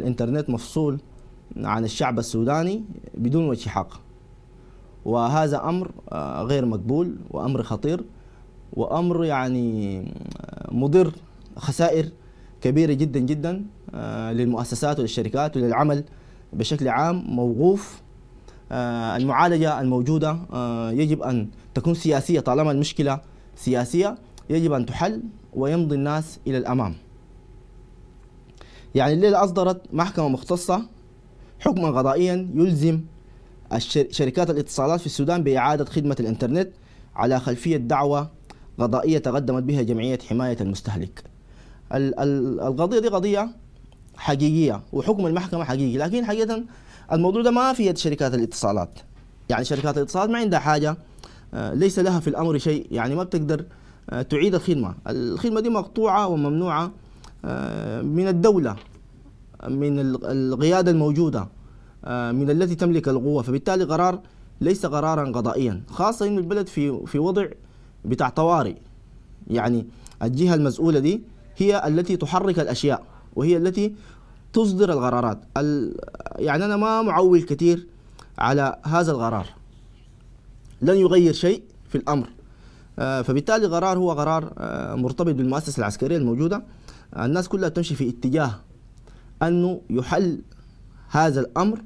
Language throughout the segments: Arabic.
الانترنت مفصول عن الشعب السوداني بدون وجه حق وهذا امر آه، غير مقبول وامر خطير وامر يعني آه، مضر خسائر كبيره جدا جدا آه، للمؤسسات وللشركات وللعمل بشكل عام موقوف المعالجه الموجوده يجب ان تكون سياسيه طالما المشكله سياسيه يجب ان تحل ويمضي الناس الى الامام يعني الليلة أصدرت محكمة مختصة حكما قضائيا يلزم شركات الاتصالات في السودان بإعادة خدمة الإنترنت على خلفية دعوة قضائية تقدمت بها جمعية حماية المستهلك القضية دي قضية حقيقية وحكم المحكمة حقيقي لكن حقيقة الموضوع ده ما في يد شركات الاتصالات يعني شركات الاتصالات ما عندها حاجة آه، ليس لها في الأمر شيء يعني ما بتقدر آه، تعيد الخدمة الخدمة دي مقطوعة وممنوعة آه، من الدولة من القيادة الموجودة آه، من التي تملك القوة فبالتالي قرار ليس قرارا قضائيا خاصة أن البلد في في وضع بتاع طوارئ يعني الجهة المسؤولة دي هي التي تحرك الأشياء وهي التي تصدر القرارات يعني أنا ما معول كثير على هذا القرار لن يغير شيء في الأمر آه، فبالتالي قرار هو قرار مرتبط بالمؤسسة العسكرية الموجودة الناس كلها تمشي في اتجاه أنه يحل هذا الأمر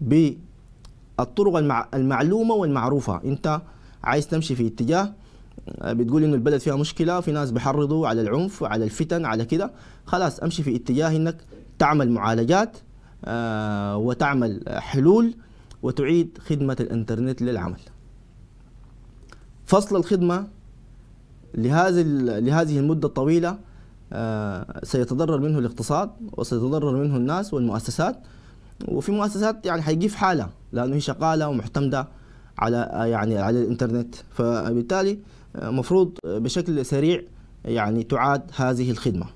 بالطرق المعلومة والمعروفة أنت عايز تمشي في اتجاه آه، بتقول انه البلد فيها مشكله في ناس بيحرضوا على العنف وعلى الفتن على كده خلاص امشي في اتجاه انك تعمل معالجات آه، وتعمل حلول وتعيد خدمه الانترنت للعمل فصل الخدمه لهذه لهذه المده الطويله آه، سيتضرر منه الاقتصاد وسيتضرر منه الناس والمؤسسات وفي مؤسسات يعني حيجي في حاله لانه هي شغاله ومعتمده على يعني على الانترنت فبالتالي آه، مفروض آه، بشكل سريع يعني تعاد هذه الخدمه